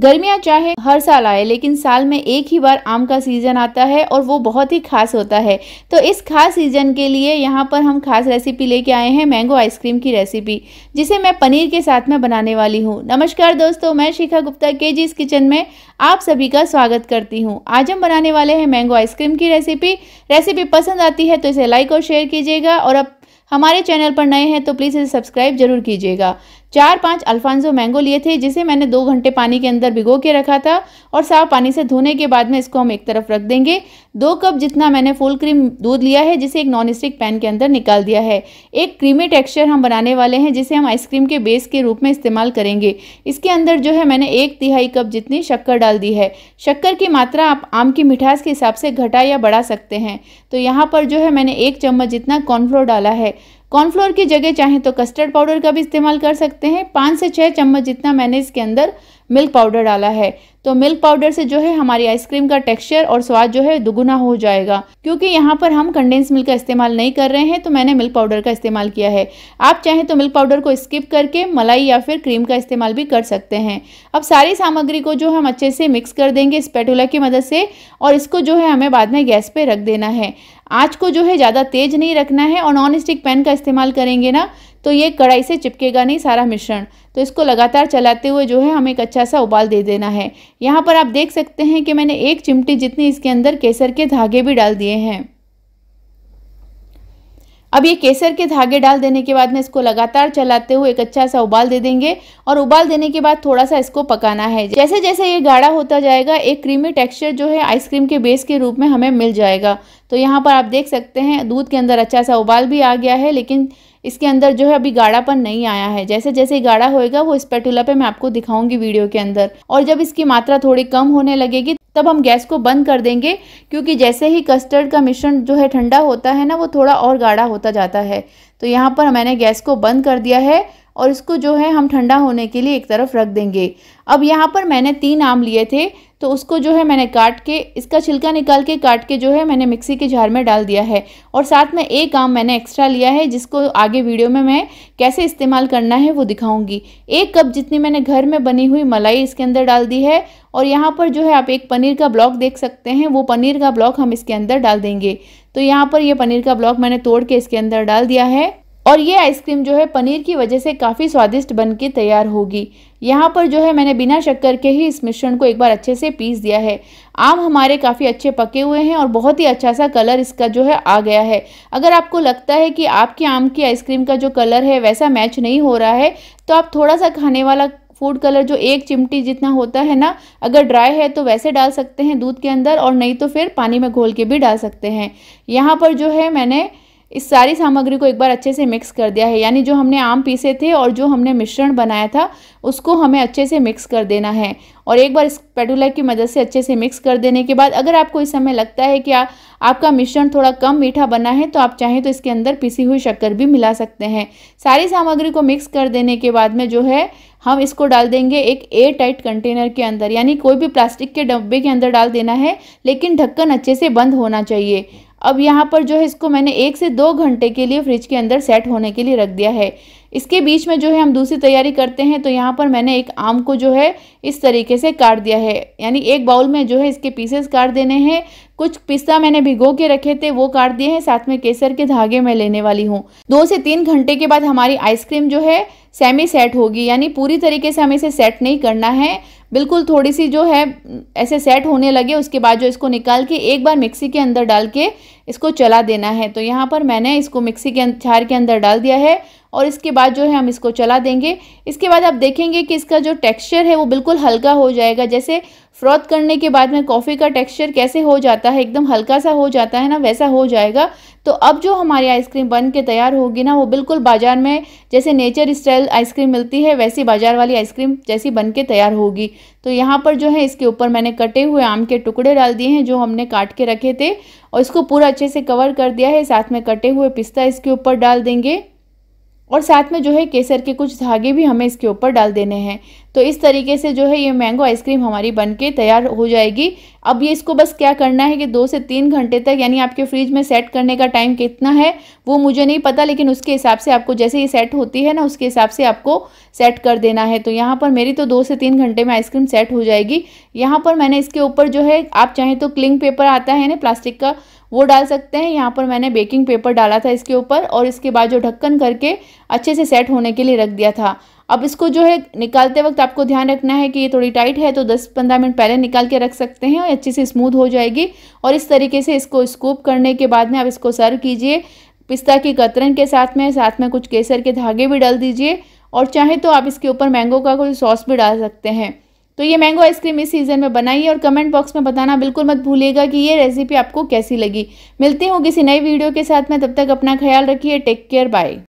गर्मियाँ चाहे हर साल आए लेकिन साल में एक ही बार आम का सीज़न आता है और वो बहुत ही खास होता है तो इस खास सीज़न के लिए यहाँ पर हम खास रेसिपी लेके आए हैं मैंगो आइसक्रीम की रेसिपी जिसे मैं पनीर के साथ में बनाने वाली हूँ नमस्कार दोस्तों मैं शिखा गुप्ता के जी किचन में आप सभी का स्वागत करती हूँ आज हम बनाने वाले हैं मैंगो आइसक्रीम की रेसिपी रेसिपी पसंद आती है तो इसे लाइक और शेयर कीजिएगा और अब हमारे चैनल पर नए हैं तो प्लीज़ इसे सब्सक्राइब जरूर कीजिएगा चार पांच अल्फांजो मैंगो लिए थे जिसे मैंने दो घंटे पानी के अंदर भिगो के रखा था और साफ पानी से धोने के बाद में इसको हम एक तरफ रख देंगे दो कप जितना मैंने फुल क्रीम दूध लिया है जिसे एक नॉन स्टिक पैन के अंदर निकाल दिया है एक क्रीमी टेक्सचर हम बनाने वाले हैं जिसे हम आइसक्रीम के बेस के रूप में इस्तेमाल करेंगे इसके अंदर जो है मैंने एक तिहाई कप जितनी शक्कर डाल दी है शक्कर की मात्रा आप आम की मिठास के हिसाब से घटा या बढ़ा सकते हैं तो यहाँ पर जो है मैंने एक चम्मच जितना कॉर्नफ्लोर डाला है कॉर्नफ्लोर की जगह चाहें तो कस्टर्ड पाउडर का भी इस्तेमाल कर सकते हैं पाँच से छः चम्मच जितना मैंने इसके अंदर मिल्क पाउडर डाला है तो मिल्क पाउडर से जो है हमारी आइसक्रीम का टेक्सचर और स्वाद जो है दुगुना हो जाएगा क्योंकि यहाँ पर हम कंडेंस मिल्क का इस्तेमाल नहीं कर रहे हैं तो मैंने मिल्क पाउडर का इस्तेमाल किया है आप चाहें तो मिल्क पाउडर को स्किप करके मलाई या फिर क्रीम का इस्तेमाल भी कर सकते हैं अब सारी सामग्री को जो हम अच्छे से मिक्स कर देंगे स्पेटुला की मदद से और इसको जो है हमें बाद में गैस पर रख देना है आँच को जो है ज़्यादा तेज नहीं रखना है और नॉन स्टिक पैन का इस्तेमाल करेंगे ना तो ये कढ़ाई से चिपकेगा नहीं सारा मिश्रण तो इसको लगातार चलाते हुए जो है हमें एक अच्छा सा उबाल दे देना है यहाँ पर आप देख सकते हैं कि मैंने एक चिमटी जितनी इसके अंदर केसर के धागे भी डाल दिए हैं अब ये केसर के धागे डाल देने के बाद में इसको लगातार चलाते हुए एक अच्छा सा उबाल दे देंगे और उबाल देने के बाद थोड़ा सा इसको पकाना है जैसे जैसे ये गाढ़ा होता जाएगा एक क्रीमी टेक्सचर जो है आइसक्रीम के बेस के रूप में हमें मिल जाएगा तो यहाँ पर आप देख सकते हैं दूध के अंदर अच्छा सा उबाल भी आ गया है लेकिन इसके अंदर जो है अभी गाढ़ापन नहीं आया है जैसे जैसे गाढ़ा होएगा वो स्पेटुला पे मैं आपको दिखाऊंगी वीडियो के अंदर और जब इसकी मात्रा थोड़ी कम होने लगेगी तब हम गैस को बंद कर देंगे क्योंकि जैसे ही कस्टर्ड का मिश्रण जो है ठंडा होता है ना वो थोड़ा और गाढ़ा होता जाता है तो यहाँ पर मैंने गैस को बंद कर दिया है और इसको जो है हम ठंडा होने के लिए एक तरफ रख देंगे अब यहाँ पर मैंने तीन आम लिए थे तो उसको जो है मैंने काट के इसका छिलका निकाल के काट के जो है मैंने मिक्सी के जार में डाल दिया है और साथ में एक आम मैंने एक्स्ट्रा लिया है जिसको आगे वीडियो में मैं कैसे इस्तेमाल करना है वो दिखाऊंगी एक कप जितनी मैंने घर में बनी हुई मलाई इसके अंदर डाल दी है और यहाँ पर जो है आप एक पनीर का ब्लॉक देख सकते हैं वो पनीर का ब्लॉक हम इसके अंदर डाल देंगे तो यहाँ पर ये पनीर का ब्लॉक मैंने तोड़ के इसके अंदर डाल दिया है और ये आइसक्रीम जो है पनीर की वजह से काफ़ी स्वादिष्ट बन के तैयार होगी यहाँ पर जो है मैंने बिना शक्कर के ही इस मिश्रण को एक बार अच्छे से पीस दिया है आम हमारे काफ़ी अच्छे पके हुए हैं और बहुत ही अच्छा सा कलर इसका जो है आ गया है अगर आपको लगता है कि आपके आम की आइसक्रीम का जो कलर है वैसा मैच नहीं हो रहा है तो आप थोड़ा सा खाने वाला फूड कलर जो एक चिमटी जितना होता है ना अगर ड्राई है तो वैसे डाल सकते हैं दूध के अंदर और नहीं तो फिर पानी में घोल के भी डाल सकते हैं यहाँ पर जो है मैंने इस सारी सामग्री को एक बार अच्छे से मिक्स कर दिया है यानी जो हमने आम पीसे थे और जो हमने मिश्रण बनाया था उसको हमें अच्छे से मिक्स कर देना है और एक बार इस स्पैटूला की मदद से अच्छे से मिक्स कर देने के बाद अगर आपको इस समय लगता है कि आ, आपका मिश्रण थोड़ा कम मीठा बना है तो आप चाहें तो इसके अंदर पीसी हुई शक्कर भी मिला सकते हैं सारी सामग्री को मिक्स कर देने के बाद में जो है हम इसको डाल देंगे एक एयर टाइट कंटेनर के अंदर यानी कोई भी प्लास्टिक के डब्बे के अंदर डाल देना है लेकिन ढक्कन अच्छे से बंद होना चाहिए अब यहाँ पर जो है इसको मैंने एक से दो घंटे के लिए फ्रिज के अंदर सेट होने के लिए रख दिया है इसके बीच में जो है हम दूसरी तैयारी करते हैं तो यहाँ पर मैंने एक आम को जो है इस तरीके से काट दिया है यानी एक बाउल में जो है इसके पीसेस काट देने हैं कुछ पिस्ता मैंने भिगो के रखे थे वो काट दिए हैं साथ में केसर के धागे में लेने वाली हूँ दो से तीन घंटे के बाद हमारी आइसक्रीम जो है सेमी सेट होगी यानी पूरी तरीके से हमें इसे सेट नहीं करना है बिल्कुल थोड़ी सी जो है ऐसे सेट होने लगे उसके बाद जो इसको निकाल के एक बार मिक्सी के अंदर डाल के इसको चला देना है तो यहाँ पर मैंने इसको मिक्सी के अं-, छार के अंदर डाल दिया है और इसके बाद जो है हम इसको चला देंगे इसके बाद आप देखेंगे कि इसका जो टेक्सचर है वो बिल्कुल हल्का हो जाएगा जैसे फ्रॉथ करने के बाद में कॉफ़ी का टेक्सचर कैसे हो जाता है एकदम हल्का सा हो जाता है ना वैसा हो जाएगा तो अब जो हमारी आइसक्रीम बन के तैयार होगी ना वो बिल्कुल बाज़ार में जैसे नेचर स्टाइल आइसक्रीम मिलती है वैसी बाज़ार वाली आइसक्रीम जैसी बन के तैयार होगी तो यहाँ पर जो है इसके ऊपर मैंने कटे हुए आम के टुकड़े डाल दिए हैं जो हमने काट के रखे थे और इसको पूरा अच्छे से कवर कर दिया है साथ में कटे हुए पिस्ता इसके ऊपर डाल देंगे और साथ में जो है केसर के कुछ धागे भी हमें इसके ऊपर डाल देने हैं तो इस तरीके से जो है ये मैंगो आइसक्रीम हमारी बन के तैयार हो जाएगी अब ये इसको बस क्या करना है कि दो से तीन घंटे तक यानी आपके फ्रिज में सेट करने का टाइम कितना है वो मुझे नहीं पता लेकिन उसके हिसाब से आपको जैसे ये सेट होती है ना उसके हिसाब से आपको सेट कर देना है तो यहाँ पर मेरी तो दो से तीन घंटे में आइसक्रीम सेट हो जाएगी यहाँ पर मैंने इसके ऊपर जो है आप चाहें तो क्लिंग पेपर आता है ना प्लास्टिक का वो डाल सकते हैं यहाँ पर मैंने बेकिंग पेपर डाला था इसके ऊपर और इसके बाद जो ढक्कन करके अच्छे से सेट होने के लिए रख दिया था अब इसको जो है निकालते वक्त आपको ध्यान रखना है कि ये थोड़ी टाइट है तो 10-15 मिनट पहले निकाल के रख सकते हैं और अच्छे से स्मूथ हो जाएगी और इस तरीके से इसको स्कूप करने के बाद में आप इसको सर्व कीजिए पिस्ता की कतरन के साथ में साथ में कुछ केसर के धागे भी डाल दीजिए और चाहे तो आप इसके ऊपर मैंगो का कोई सॉस भी डाल सकते हैं तो ये मैंगो आइसक्रीम इस सीज़न में बनाइए और कमेंट बॉक्स में बताना बिल्कुल मत भूलिएगा कि ये रेसिपी आपको कैसी लगी मिलती हूँ किसी नई वीडियो के साथ में तब तक अपना ख्याल रखिए टेक केयर बाय